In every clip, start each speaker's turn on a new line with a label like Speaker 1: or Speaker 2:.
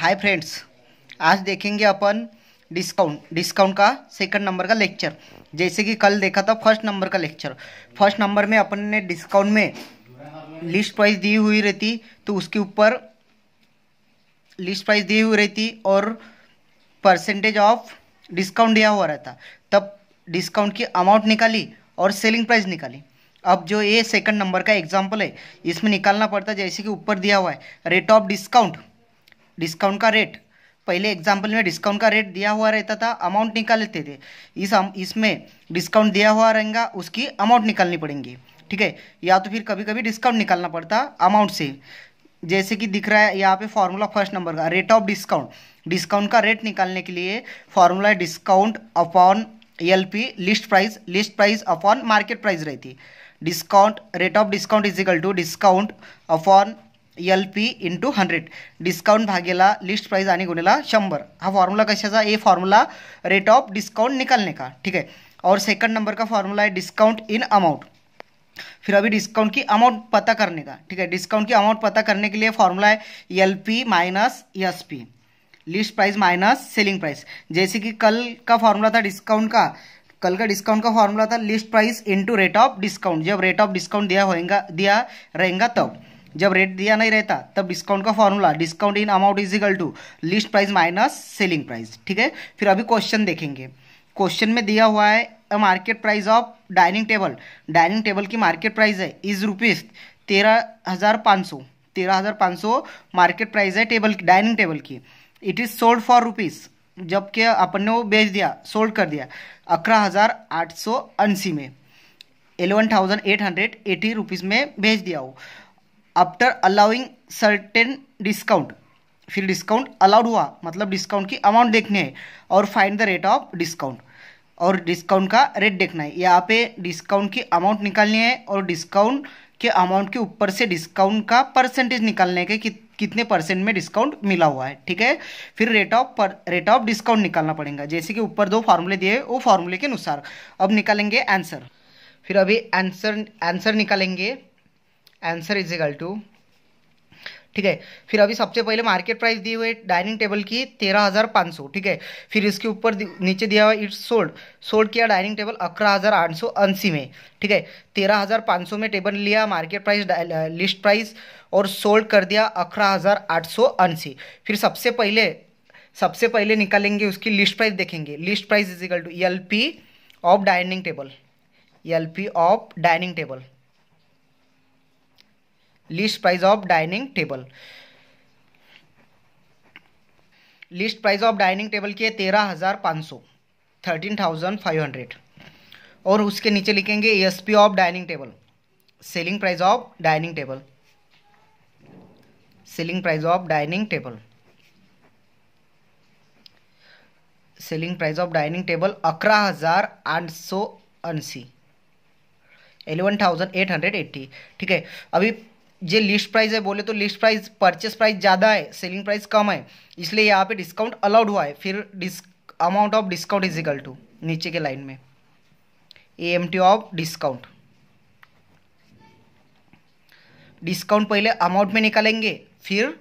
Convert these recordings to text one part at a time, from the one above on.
Speaker 1: हाय friends आज देखेंगे अपन डिस्काउंट डिस्काउंट का सेकंड नंबर का लेक्चर जैसे कि कल देखा था फर्स्ट नंबर का लेक्चर फर्स्ट नंबर में अपन ने डिस्काउंट में लिस्ट प्राइस दी हुई रहती तो उसके ऊपर लिस्ट प्राइस दी हुई रहती और परसेंटेज ऑफ डिस्काउंट दिया हुआ रहता तब डिस्काउंट की अमाउंट निकाली और सेलिंग प्राइस निकाली अब जो ये सेकंड नंबर का एग्जाम्पल है इसमें निकालना पड़ता है जैसे कि ऊपर दिया हुआ है रेट ऑफ डिस्काउंट डिस्काउंट का रेट पहले एग्जाम्पल में डिस्काउंट का रेट दिया हुआ रहता था अमाउंट निकाल लेते थे इस इसमें डिस्काउंट दिया हुआ रहेगा उसकी अमाउंट निकालनी पड़ेंगी ठीक है या तो फिर कभी कभी डिस्काउंट निकालना पड़ता अमाउंट से जैसे कि दिख रहा है यहाँ पे फार्मूला फर्स्ट नंबर का रेट ऑफ डिस्काउंट डिस्काउंट का रेट निकालने के लिए formula discount upon L P list price list price upon market price रहती discount rate of discount is equal to discount upon L P into hundred discount भागेला list price आने गुणेला शंबर हा फॉर्मूला कशाचा ए फॉर्मूला रेट ऑफ डिस्काउंट निकालने का ठीक है और सेकंड नंबर का फॉर्मूला है डिस्काउंट इन अमाउंट फिर अभी डिस्काउंट की अमाउंट पता करने का ठीक है डिस्काउंट की अमाउंट पता करने के लिए फॉर्मूला है L P minus S P list price minus selling price जैसे कि कल का फॉर्मूला था डिस्काउंट का कल का डिस्काउंट का फॉर्मूला था list price into rate of discount जब रेट ऑफ डिस्काउंट दिया होएगा दिया रहेगा तब जब रेट दिया नहीं रहता तब डिस्काउंट का formula discount in amount is equal to list price minus selling price ठीक है फिर अभी क्वेश्चन देखेंगे क्वेश्चन में दिया हुआ है a market price of dining table dining table की मार्केट प्राइस है इज रुपीज़ तेरह हज़ार पाँच सौ तेरह हज़ार पाँच सौ मार्केट प्राइस है टेबल डाइनिंग टेबल की it is sold for rupees जबकि अपन ने वो बेच दिया सोल्ड कर दिया अठारह हज़ार आठ सौ अस्सी में eleven thousand eight hundred eighty rupees में भेज दिया वो आफ्टर अलाउिंग सर्टेन डिस्काउंट फिर डिस्काउंट अलाउड हुआ मतलब डिस्काउंट की अमाउंट देखने है और find the rate of discount और डिस्काउंट का रेट देखना है यहाँ पे डिस्काउंट की अमाउंट निकालनी है और डिस्काउंट के अमाउंट के ऊपर से डिस्काउंट का परसेंटेज निकालने के कि, कितने परसेंट में डिस्काउंट मिला हुआ है ठीक है फिर रेट ऑफ पर रेट ऑफ डिस्काउंट निकालना पड़ेगा जैसे कि ऊपर दो फार्मूले दिए वो फार्मूले के अनुसार अब निकालेंगे आंसर फिर अभी आंसर आंसर निकालेंगे आंसर इज इगल टू ठीक है फिर अभी सबसे पहले मार्केट प्राइस दी हुई डाइनिंग टेबल की तेरह हज़ार पाँच सौ ठीक है फिर इसके ऊपर नीचे दिया हुआ इट्स सोल्ड सोल्ड किया डाइनिंग टेबल अठारह हज़ार आठ सौ अस्सी में ठीक है तेरह हज़ार पाँच सौ में टेबल लिया मार्केट प्राइस लिस्ट प्राइस और सोल्ड कर दिया अठारह हज़ार आठ सौ अस्सी फिर सबसे पहले सबसे पहले निकालेंगे उसकी लिस्ट प्राइस देखेंगे list price is equal to L P of dining table L P of dining table list price of dining table list price of dining table की है तेरह हज़ार पाँच सौ थर्टीन थाउजेंड फाइव हंड्रेड और उसके नीचे लिखेंगे S P of dining table selling price of dining table selling price of dining table selling price of dining table अकरा हज़ार आठ सौ अस्सी eleven thousand eight hundred eighty ठीक है अभी जो लिस्ट प्राइस है बोले तो लिस्ट प्राइस परचेस प्राइस ज़्यादा है सेलिंग प्राइस कम है इसलिए यहाँ पे डिस्काउंट अलाउड हुआ है फिर disc amount of discount is equal to नीचे के लाइन में A M T of discount discount पहले अमाउंट में निकालेंगे फिर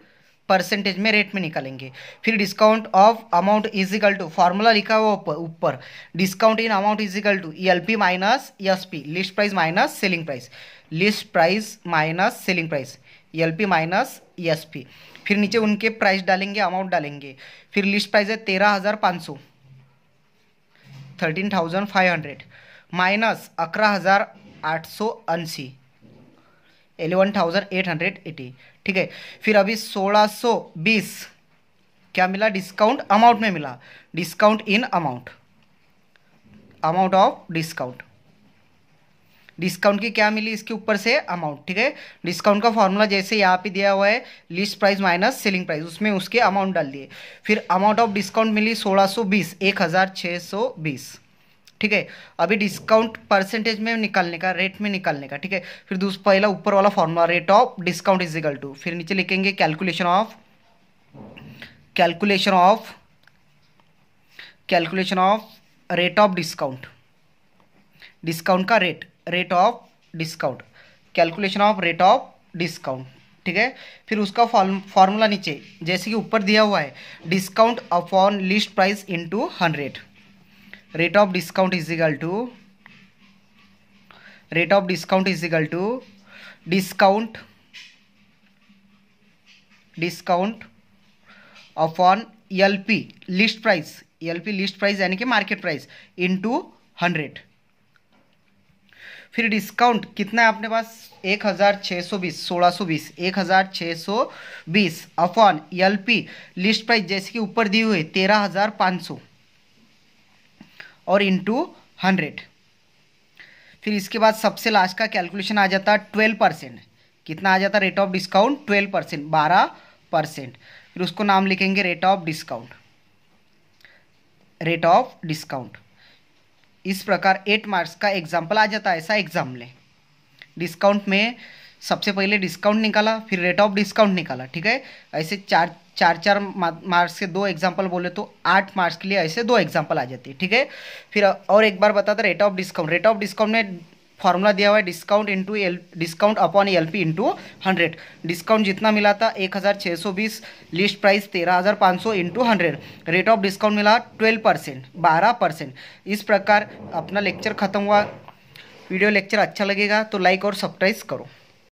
Speaker 1: परसेंटेज में रेट में निकालेंगे फिर discount of amount is equal to formula लिखा हुआ ऊपर discount in amount is equal to L P minus S P list price minus selling price list price minus selling price L P minus S P फिर नीचे उनके price डालेंगे amount डालेंगे फिर list price है तेरह हज़ार पाँच सौ thirteen thousand five hundred minus अठारह हज़ार आठ सौ अस्सी eleven thousand eight hundred eighty ठीक है फिर अभी सोलह सौ बीस क्या मिला डिस्काउंट अमाउंट में मिला discount in amount amount of discount discount की क्या मिली इसके ऊपर से अमाउंट ठीक है डिस्काउंट का फॉर्मूला जैसे यहाँ पे दिया हुआ है list price minus selling price उसमें उसके अमाउंट डाल दिए फिर अमाउंट ऑफ डिस्काउंट मिली सोलह सौ बीस एक हज़ार छः सौ बीस ठीक है अभी डिस्काउंट परसेंटेज में निकालने का रेट में निकालने का ठीक है फिर दूसरा पहला ऊपर वाला formula rate of discount is equal to फिर नीचे लिखेंगे calculation of calculation of calculation of rate of discount discount का rate rate of discount calculation of rate of discount ठीक है फिर उसका फॉर्मूला नीचे जैसे कि ऊपर दिया हुआ है discount upon list price into hundred rate of discount is equal to rate of discount is equal to discount discount upon LP list price LP list price यानी कि market price into हंड्रेड फिर discount कितना है अपने पास एक हज़ार छः सौ बीस सोलह सौ बीस एक हज़ार छः सौ बीस upon L P list price जैसे कि ऊपर दी हुई तेरह हज़ार पाँच सौ और इंटू हंड्रेड फिर इसके बाद सबसे लास्ट का कैलकुलेशन आ जाता है ट्वेल्व परसेंट कितना आ जाता है rate of discount twelve percent बारह परसेंट फिर उसको नाम लिखेंगे rate of discount rate of discount इस प्रकार एट मार्क्स का एग्जाम्पल आ जाता है ऐसा एग्जाम लें डिस्काउंट में सबसे पहले डिस्काउंट निकाला फिर रेट ऑफ डिस्काउंट निकाला ठीक है ऐसे चार चार चार मार्क्स के दो एग्जाम्पल बोले तो आठ मार्क्स के लिए ऐसे दो एग्जाम्पल आ जाती है ठीक है फिर और एक बार बताता rate of discount rate of discount में फॉर्मूला दिया हुआ है discount into L discount upon L P into hundred discount जितना मिला था एक हज़ार छः सौ बीस लिस्ट प्राइस तेरह हज़ार पाँच सौ into hundred rate of discount मिला ट्वेल्व परसेंट बारह परसेंट इस प्रकार अपना लेक्चर ख़त्म हुआ वीडियो लेक्चर अच्छा लगेगा तो लाइक और सब्सक्राइब करो